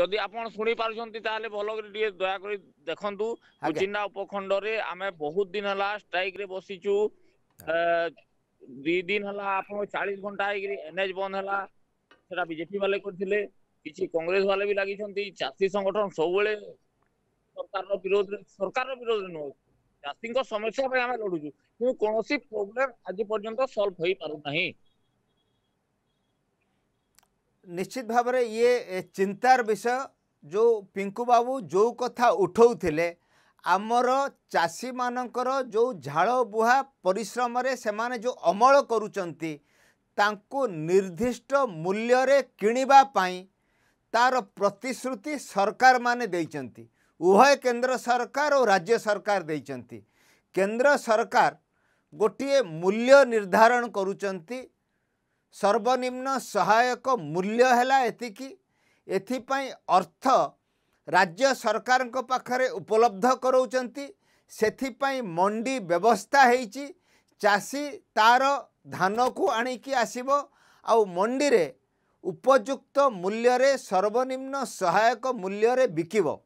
যদি আপনার শুনে পারছেন তাহলে ভালো করে টিকে দয়া করে দেখন্তু কুচিন্ডা উপখণ্ডরে আমি বহুত দিন হলা স্ট্রাইক রে বসিছু দুই দিন হলা আপনার 40 ঘন্টা হইকি এনএচ বন্ধ হল সেটা বিজেপি বালে করছিলে কিছু কংগ্রেস বালে বি লাগিছন্তি চাষী সংগঠন সবুলে সরকার বিরোধ সরকার বিরোধ নু চাষীঙ্ক সমস্যা পাই আমি লড়ুছু কিন্তু কোনসি প্রবলেম আজি পর্যন্ত সলভ হয়ে পারু নাহি নিশ্চিত ভাবে ইয়ে চিন্তার বিষয় যে পিঙ্কু বাবু যে কথা উঠাউলে ଆମର ଚାଷୀମାନଙ୍କର ଯେଉଁ ଝାଳ ବୁହା ପରିଶ୍ରମରେ ସେମାନେ ଯେଉଁ ଅମଳ କରୁଛନ୍ତି ତାଙ୍କୁ ନିର୍ଦ୍ଦିଷ୍ଟ ମୂଲ୍ୟରେ କିଣିବା ପାଇଁ ତା'ର ପ୍ରତିଶ୍ରୁତି ସରକାରମାନେ ଦେଇଛନ୍ତି ଉଭୟ କେନ୍ଦ୍ର ସରକାର ଓ ରାଜ୍ୟ ସରକାର ଦେଇଛନ୍ତି କେନ୍ଦ୍ର ସରକାର ଗୋଟିଏ ମୂଲ୍ୟ ନିର୍ଦ୍ଧାରଣ କରୁଛନ୍ତି ସର୍ବନିମ୍ନ ସହାୟକ ମୂଲ୍ୟ ହେଲା ଏତିକି ଏଥିପାଇଁ ଅର୍ଥ ରାଜ୍ୟ ସରକାରଙ୍କ ପାଖରେ ଉପଲବ୍ଧ କରାଉଛନ୍ତି ସେଥିପାଇଁ ମଣ୍ଡି ବ୍ୟବସ୍ଥା ହେଇଛି ଚାଷୀ ତା'ର ଧାନକୁ ଆଣିକି ଆସିବ ଆଉ ମଣ୍ଡିରେ ଉପଯୁକ୍ତ ମୂଲ୍ୟରେ ସର୍ବନିମ୍ନ ସହାୟକ ମୂଲ୍ୟରେ ବିକିବ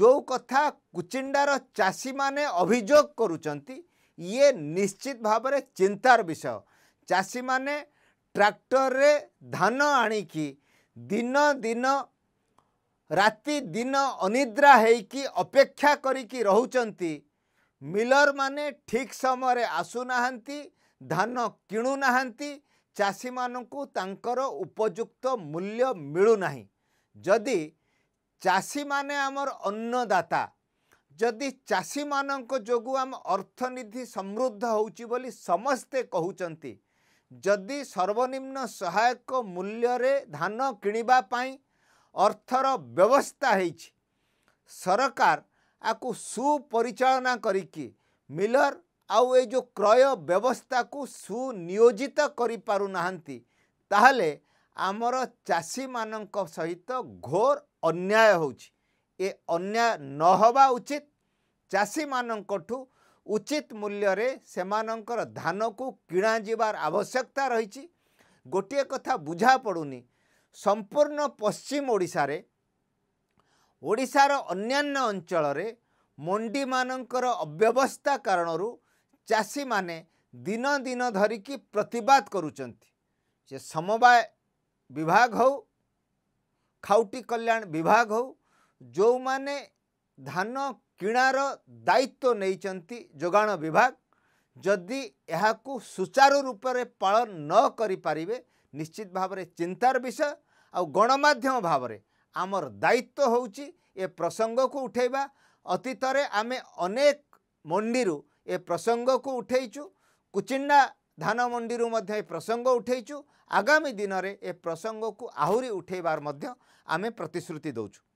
ଯେଉଁ କଥା କୁଚିଣ୍ଡାର ଚାଷୀମାନେ ଅଭିଯୋଗ କରୁଛନ୍ତି ଇଏ ନିଶ୍ଚିତ ଭାବରେ ଚିନ୍ତାର ବିଷୟ ଚାଷୀମାନେ ଟ୍ରାକ୍ଟରରେ ଧାନ ଆଣିକି ଦିନ ଦିନ ରାତି ଦିନ ଅନିଦ୍ରା ହେଇକି ଅପେକ୍ଷା କରିକି ରହୁଛନ୍ତି ମିଲରମାନେ ଠିକ୍ ସମୟରେ ଆସୁନାହାନ୍ତି ଧାନ କିଣୁନାହାନ୍ତି ଚାଷୀମାନଙ୍କୁ ତାଙ୍କର ଉପଯୁକ୍ତ ମୂଲ୍ୟ ମିଳୁନାହିଁ ଯଦି ଚାଷୀମାନେ ଆମର ଅନ୍ନଦାତା ଯଦି ଚାଷୀମାନଙ୍କ ଯୋଗୁଁ ଆମ ଅର୍ଥନୀତି ସମୃଦ୍ଧ ହେଉଛି ବୋଲି ସମସ୍ତେ କହୁଛନ୍ତି ଯଦି ସର୍ବନିମ୍ନ ସହାୟକ ମୂଲ୍ୟରେ ଧାନ କିଣିବା ପାଇଁ ଅର୍ଥର ବ୍ୟବସ୍ଥା ହେଇଛି ସରକାର ଆକୁ ସୁପରିଚାଳନା କରିକି ମିଲର ଆଉ ଏ ଯେଉଁ କ୍ରୟ ବ୍ୟବସ୍ଥାକୁ ସୁନିୟୋଜିତ କରିପାରୁନାହାନ୍ତି ତାହେଲେ ଆମର ଚାଷୀମାନଙ୍କ ସହିତ ଘୋର ଅନ୍ୟାୟ ହେଉଛି ଏ ଅନ୍ୟାୟ ନ ହେବା ଉଚିତ ଚାଷୀମାନଙ୍କଠୁ ଉଚିତ ମୂଲ୍ୟରେ ସେମାନଙ୍କର ଧାନକୁ କିଣାଯିବାର ଆବଶ୍ୟକତା ରହିଛି ଗୋଟିଏ କଥା ବୁଝାପଡ଼ୁନି ସମ୍ପୂର୍ଣ୍ଣ ପଶ୍ଚିମ ଓଡ଼ିଶାରେ ଓଡ଼ିଶାର ଅନ୍ୟାନ୍ୟ ଅଞ୍ଚଳରେ ମଣ୍ଡିମାନଙ୍କର ଅବ୍ୟବସ୍ଥା କାରଣରୁ ଚାଷୀମାନେ ଦିନ ଦିନ ଧରିକି ପ୍ରତିବାଦ କରୁଛନ୍ତି ସେ ସମବାୟ ବିଭାଗ ହେଉ ଖାଉଟି କଲ୍ୟାଣ ବିଭାଗ ହେଉ ଯେଉଁମାନେ ଧାନ କିଣାର ଦାୟିତ୍ୱ ନେଇଛନ୍ତି ଯୋଗାଣ ବିଭାଗ ଯଦି ଏହାକୁ ସୁଚାରୁ ରୂପରେ ପାଳନ ନ କରିପାରିବେ ନିଶ୍ଚିତ ଭାବରେ ଚିନ୍ତାର ବିଷୟ ଆଉ ଗଣମାଧ୍ୟମ ଭାବରେ ଆମର ଦାୟିତ୍ୱ ହେଉଛି ଏ ପ୍ରସଙ୍ଗକୁ ଉଠାଇବା ଅତୀତରେ ଆମେ ଅନେକ ମଣ୍ଡିରୁ ଏ ପ୍ରସଙ୍ଗକୁ ଉଠାଇଛୁ କୁଚିଣ୍ଡା ଧାନ ମଣ୍ଡିରୁ ମଧ୍ୟ ଏ ପ୍ରସଙ୍ଗ ଉଠାଇଛୁ ଆଗାମୀ ଦିନରେ ଏ ପ୍ରସଙ୍ଗକୁ ଆହୁରି ଉଠାଇବାର ମଧ୍ୟ ଆମେ ପ୍ରତିଶ୍ରୁତି ଦେଉଛୁ